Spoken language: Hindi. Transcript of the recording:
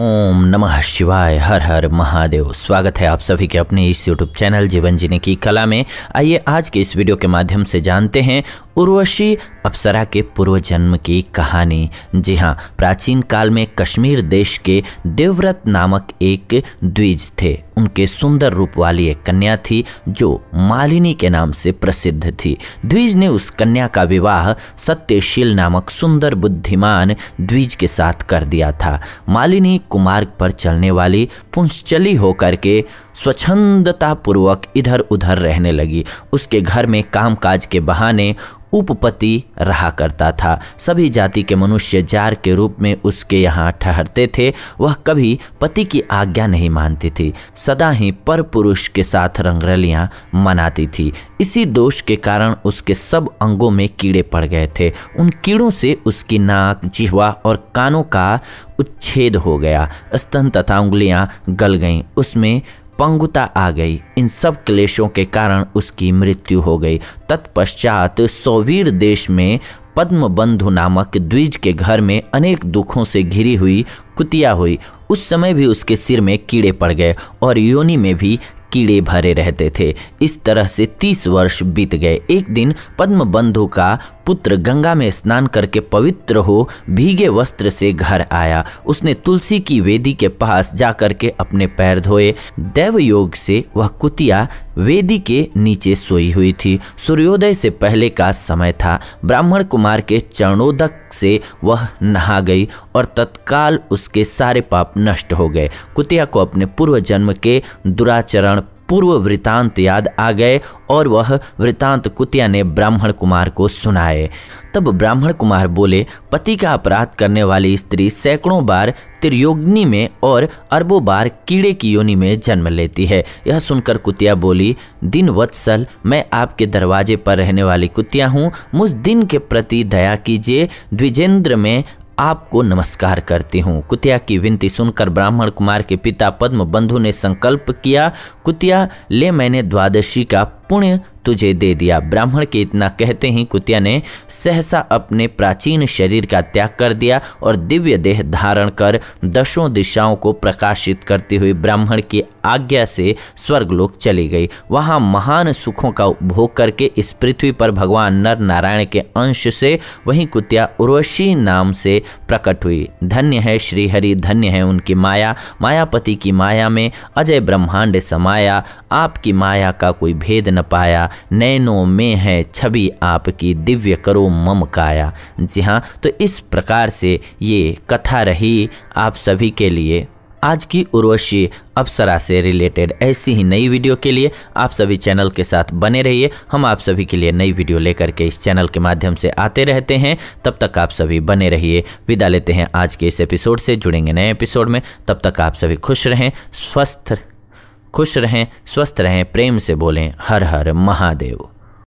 ओम नमः शिवाय हर हर महादेव स्वागत है आप सभी के अपने इस यूट्यूब चैनल जीवन जीने की कला में आइए आज के इस वीडियो के माध्यम से जानते हैं उर्वशी अप्सरा के पूर्व जन्म की कहानी जी हाँ प्राचीन काल में कश्मीर देश के देवव्रत नामक एक द्विज थे उनके सुंदर रूप वाली एक कन्या थी जो मालिनी के नाम से प्रसिद्ध थी द्विज ने उस कन्या का विवाह सत्यशील नामक सुंदर बुद्धिमान द्विज के साथ कर दिया था मालिनी कुमार्ग पर चलने वाली पुंशली होकर के स्वच्छंदता पूर्वक इधर उधर रहने लगी उसके घर में कामकाज के बहाने उपपति रहा करता था सभी जाति के मनुष्य जार के रूप में उसके यहाँ ठहरते थे वह कभी पति की आज्ञा नहीं मानती थी सदा ही पर पुरुष के साथ रंगरलियाँ मनाती थी इसी दोष के कारण उसके सब अंगों में कीड़े पड़ गए थे उन कीड़ों से उसकी नाक जिहवा और कानों का उच्छेद हो गया स्तन तथा उंगलियाँ गल गईं उसमें पंगुता आ गई इन सब क्लेशों के कारण उसकी मृत्यु हो गई तत्पश्चात सोवीर देश में पद्म बंधु नामक द्विज के घर में अनेक दुखों से घिरी हुई कुतिया हुई उस समय भी उसके सिर में कीड़े पड़ गए और योनि में भी कीड़े भरे रहते थे इस तरह से तीस वर्ष बीत गए एक दिन पद्म बंधु का पुत्र गंगा में स्नान करके पवित्र हो भीगे वस्त्र से घर आया उसने तुलसी की वेदी के पास जाकर के अपने पैर धोए दैव योग से वह कुतिया वेदी के नीचे सोई हुई थी सूर्योदय से पहले का समय था ब्राह्मण कुमार के चरणोदक से वह नहा गई और तत्काल उसके सारे पाप नष्ट हो गए कुतिया को अपने पूर्व जन्म के दुराचरण पूर्व वृतांत याद आ गए और वह वृतांत कुतिया ने ब्राह्मण कुमार को सुनाए तब ब्राह्मण कुमार बोले पति का अपराध करने वाली स्त्री सैकड़ों बार त्रियोग्नि में और अरबों बार कीड़े की योनि में जन्म लेती है यह सुनकर कुतिया बोली दिन वत्सल मैं आपके दरवाजे पर रहने वाली कुतिया हूँ मुझ दिन के प्रति दया कीजिए द्विजेंद्र में आपको नमस्कार करती हूँ कुतिया की विनती सुनकर ब्राह्मण कुमार के पिता पद्म बंधु ने संकल्प किया कुतिया ले मैंने द्वादशी का पुण्य तुझे दे दिया ब्राह्मण के इतना कहते ही कुतिया ने सहसा अपने प्राचीन शरीर का त्याग कर दिया और दिव्य देह धारण कर दशों दिशाओं को प्रकाशित करती हुई ब्राह्मण की आज्ञा से स्वर्गलोक चली गई वहाँ महान सुखों का उपभोग करके इस पृथ्वी पर भगवान नर नारायण के अंश से वहीं कुतिया उर्वशी नाम से प्रकट हुई धन्य है श्रीहरि धन्य है उनकी माया मायापति की माया में अजय ब्रह्मांड समाया आपकी माया का कोई भेद न पाया नैनों में है छवि आपकी दिव्य करो मम काया जी हाँ तो इस प्रकार से ये कथा रही आप सभी के लिए आज की उर्वशी अप्सरा से रिलेटेड ऐसी ही नई वीडियो के लिए आप सभी चैनल के साथ बने रहिए हम आप सभी के लिए नई वीडियो लेकर के इस चैनल के माध्यम से आते रहते हैं तब तक आप सभी बने रहिए विदा लेते हैं आज के इस एपिसोड से जुड़ेंगे नए एपिसोड में तब तक आप सभी खुश रहें स्वस्थ खुश रहें स्वस्थ रहें प्रेम से बोलें हर हर महादेव